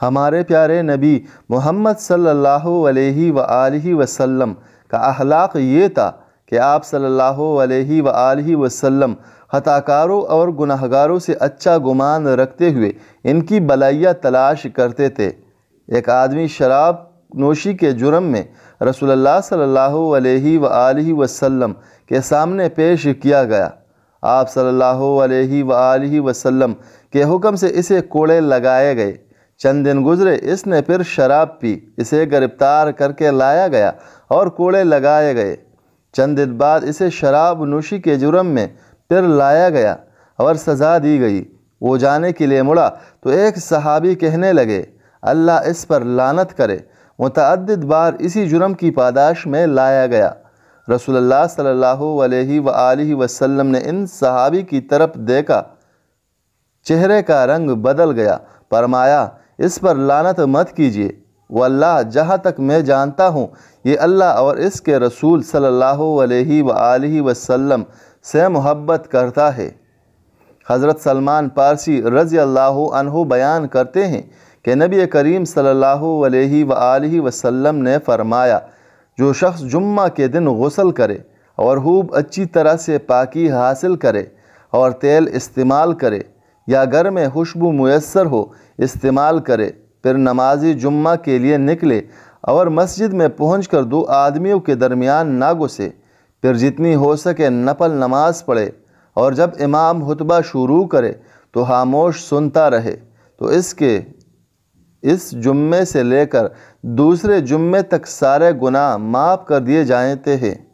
हमारे प्यारे नबी मोहम्मद सल्लल्लाहु अलैहि व आलिहि वसल्लम का अहलाक ये था कि आप सल्लल्लाहु अलैहि व आलिहि वसल्लम और गुनाहगारों से अच्छा गुमान रखते हुए इनकी बलैया तलाश करते थे एक आदमी शराब नोशी के जुर्म में रसूलुल्लाह सल्लल्लाहु अलैहि व आलिहि वसल्लम के सामने पेश किया गया आप सल्लल्लाहु अलैहि व आलिहि वसल्लम के हुक्म से इसे कोड़े लगाए गए चंद दिन गुजरे इसने फिर शराब पी इसे गिरफ्तार करके लाया गया और कोड़े लगाए गए चंद दिन बाद इसे शराब नोशी के जुर्म में फिर लाया गया और सज़ा दी गई वो जाने के लिए मुड़ा तो एक सहाबी कहने लगे अल्लाह इस पर लानत करे मुतद बार इसी जुर्म की पादाश में लाया गया रसूलुल्लाह सल्लल्लाहु अलैहि सल्ला वसल्लम ने इन सहाबी की तरफ देखा चेहरे का रंग बदल गया फरमाया इस पर लानत मत कीजिए अल्लाह जहाँ तक मैं जानता हूँ ये अल्लाह और इसके रसूल सल्लल्लाहु अलैहि व से मोहब्बत करता है हज़रत सलमान पारसी रज़ी अल्लाह बयान करते हैं कि नबी करीम सल्लल्लाहु अलैहि व ने फ़रमाया जो शख्स जुम्मा के दिन गसल करे और खूब अच्छी तरह से पाकी हासिल करे और तेल इस्तेमाल करे या घर में खुशबू मैसर हो इस्तेमाल करे फिर नमाजी जुम्मा के लिए निकले और मस्जिद में पहुँच कर दो आदमियों के दरमियान ना घुसे फिर जितनी हो सके नफल नमाज पढ़े और जब इमाम खुतबा शुरू करे तो खामोश सुनता रहे तो इसके इस जुम्मे से लेकर दूसरे जुम्मे तक सारे गुनाह माफ़ कर दिए जाते हैं